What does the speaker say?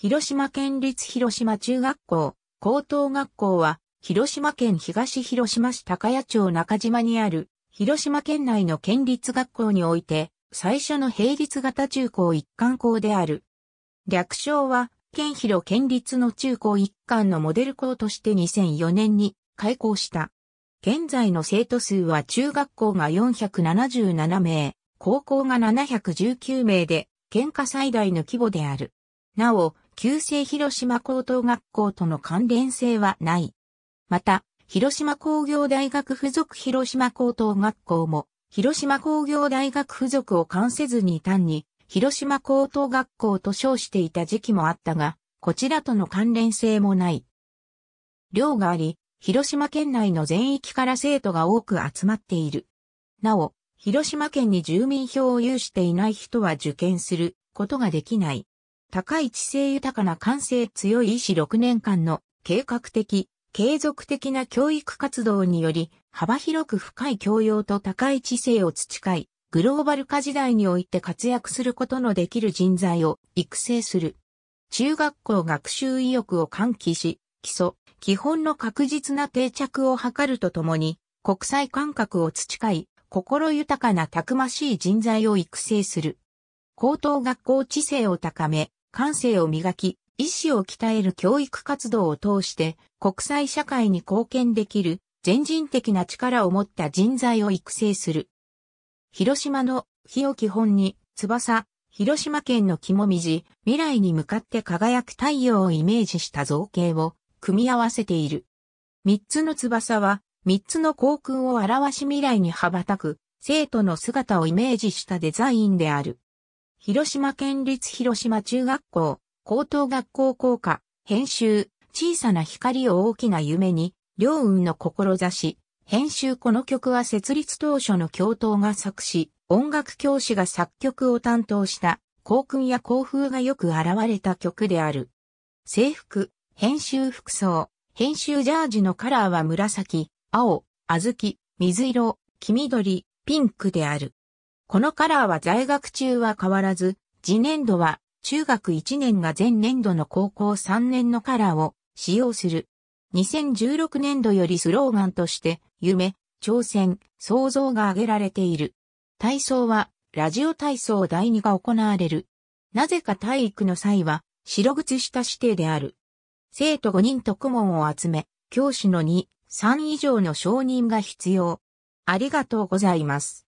広島県立広島中学校、高等学校は、広島県東広島市高谷町中島にある、広島県内の県立学校において、最初の平立型中高一貫校である。略称は、県広県立の中高一貫のモデル校として2004年に開校した。現在の生徒数は中学校が477名、高校が719名で、県下最大の規模である。なお、旧制広島高等学校との関連性はない。また、広島工業大学附属広島高等学校も、広島工業大学附属を関せずに単に、広島高等学校と称していた時期もあったが、こちらとの関連性もない。寮があり、広島県内の全域から生徒が多く集まっている。なお、広島県に住民票を有していない人は受験することができない。高い知性豊かな感性強い医師6年間の計画的、継続的な教育活動により、幅広く深い教養と高い知性を培い、グローバル化時代において活躍することのできる人材を育成する。中学校学習意欲を喚起し、基礎、基本の確実な定着を図るとともに、国際感覚を培い、心豊かなたくましい人材を育成する。高等学校知性を高め、感性を磨き、意志を鍛える教育活動を通して国際社会に貢献できる全人的な力を持った人材を育成する。広島の日を基本に翼、広島県の木もみじ、未来に向かって輝く太陽をイメージした造形を組み合わせている。三つの翼は三つの航空を表し未来に羽ばたく生徒の姿をイメージしたデザインである。広島県立広島中学校、高等学校校歌、編集、小さな光を大きな夢に、両運の志、編集この曲は設立当初の教頭が作詞、音楽教師が作曲を担当した、校訓や校風がよく現れた曲である。制服、編集服装、編集ジャージのカラーは紫、青、小豆、水色、黄緑、ピンクである。このカラーは在学中は変わらず、次年度は中学1年が前年度の高校3年のカラーを使用する。2016年度よりスローガンとして、夢、挑戦、創造が挙げられている。体操は、ラジオ体操第2が行われる。なぜか体育の際は、白靴下指定である。生徒5人と顧問を集め、教師の2、3以上の承認が必要。ありがとうございます。